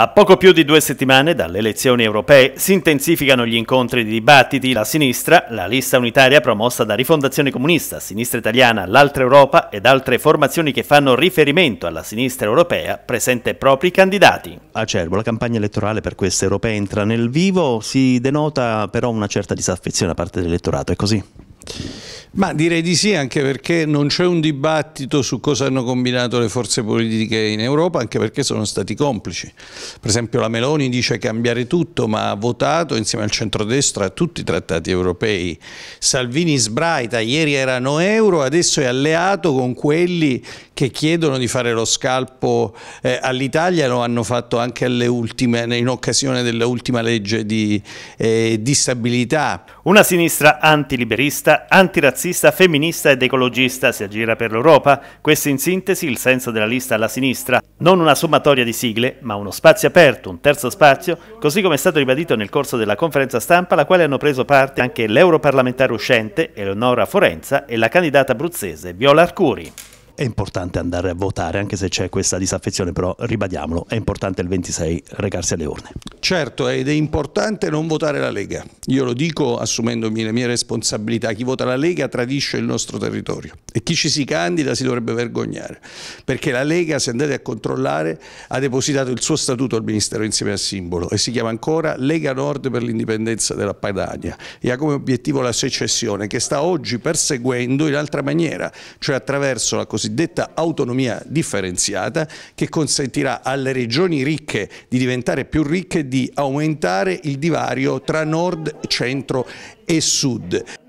A poco più di due settimane dalle elezioni europee si intensificano gli incontri di dibattiti. La sinistra, la lista unitaria promossa da Rifondazione Comunista, Sinistra Italiana, l'Altra Europa ed altre formazioni che fanno riferimento alla sinistra europea, presenta i propri candidati. Acerbo, la campagna elettorale per queste europee entra nel vivo, si denota però una certa disaffezione da parte dell'elettorato, è così? Ma direi di sì, anche perché non c'è un dibattito su cosa hanno combinato le forze politiche in Europa, anche perché sono stati complici. Per esempio la Meloni dice cambiare tutto, ma ha votato insieme al centrodestra tutti i trattati europei. Salvini sbraita, ieri erano euro, adesso è alleato con quelli che chiedono di fare lo scalpo eh, all'Italia, lo hanno fatto anche ultime, in occasione dell'ultima legge di, eh, di stabilità. Una sinistra antiliberista, antirazzista razzista, femminista ed ecologista si aggira per l'Europa. Questo in sintesi il senso della lista alla sinistra. Non una sommatoria di sigle, ma uno spazio aperto, un terzo spazio, così come è stato ribadito nel corso della conferenza stampa alla quale hanno preso parte anche l'europarlamentare uscente Eleonora Forenza e la candidata abruzzese Viola Arcuri è importante andare a votare anche se c'è questa disaffezione, però ribadiamolo, è importante il 26 recarsi alle urne. Certo, ed è importante non votare la Lega. Io lo dico assumendomi le mie responsabilità. Chi vota la Lega tradisce il nostro territorio e chi ci si candida si dovrebbe vergognare, perché la Lega, se andate a controllare, ha depositato il suo statuto al Ministero insieme al simbolo e si chiama ancora Lega Nord per l'indipendenza della Padania e ha come obiettivo la secessione che sta oggi perseguendo in altra maniera, cioè attraverso la cosiddetta autonomia differenziata che consentirà alle regioni ricche di diventare più ricche di aumentare il divario tra nord, centro e sud.